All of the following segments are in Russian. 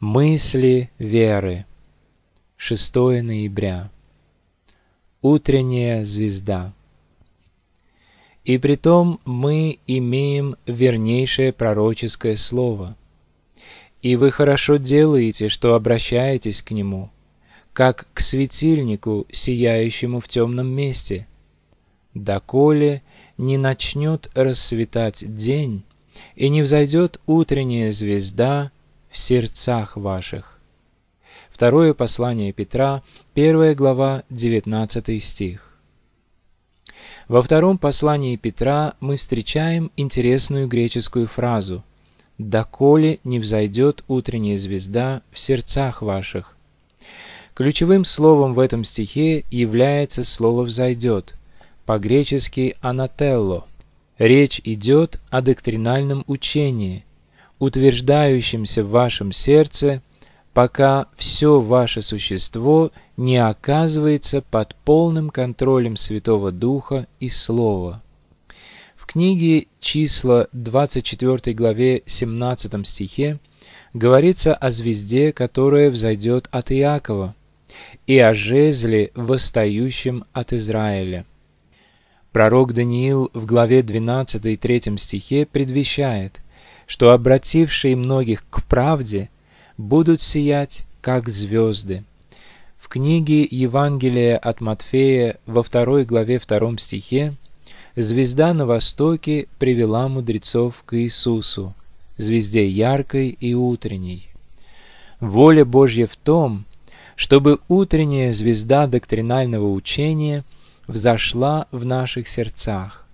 Мысли веры. 6 ноября. Утренняя звезда. И притом мы имеем вернейшее пророческое слово. И вы хорошо делаете, что обращаетесь к нему, как к светильнику, сияющему в темном месте. Доколе не начнет расцветать день, и не взойдет утренняя звезда — в сердцах ваших». Второе послание Петра, 1 глава, 19 стих. Во втором послании Петра мы встречаем интересную греческую фразу «Доколе не взойдет утренняя звезда в сердцах ваших». Ключевым словом в этом стихе является слово «взойдет», по-гречески «анателло». Речь идет о доктринальном учении, утверждающимся в вашем сердце, пока все ваше существо не оказывается под полным контролем Святого Духа и Слова. В книге «Числа» 24 главе 17 стихе говорится о звезде, которая взойдет от Иакова, и о жезле, восстающем от Израиля. Пророк Даниил в главе 12 и 3 стихе предвещает – что обратившие многих к правде будут сиять, как звезды. В книге Евангелия от Матфея во второй главе втором стихе «Звезда на востоке привела мудрецов к Иисусу, звезде яркой и утренней». Воля Божья в том, чтобы утренняя звезда доктринального учения взошла в наших сердцах,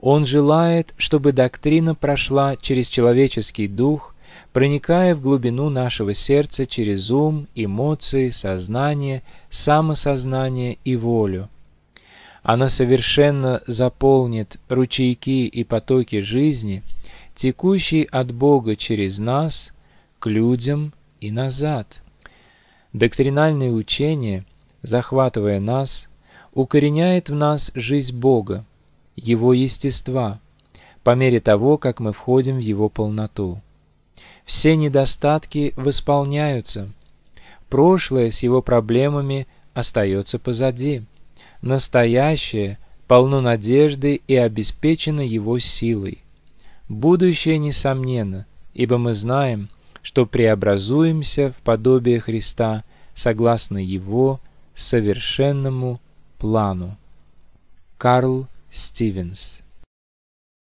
он желает, чтобы доктрина прошла через человеческий дух, проникая в глубину нашего сердца через ум, эмоции, сознание, самосознание и волю. Она совершенно заполнит ручейки и потоки жизни, текущие от Бога через нас, к людям и назад. Доктринальное учение, захватывая нас, укореняет в нас жизнь Бога, его естества, по мере того, как мы входим в его полноту. Все недостатки восполняются. Прошлое с его проблемами остается позади. Настоящее полно надежды и обеспечено его силой. Будущее несомненно, ибо мы знаем, что преобразуемся в подобие Христа согласно его совершенному плану. Карл Stevens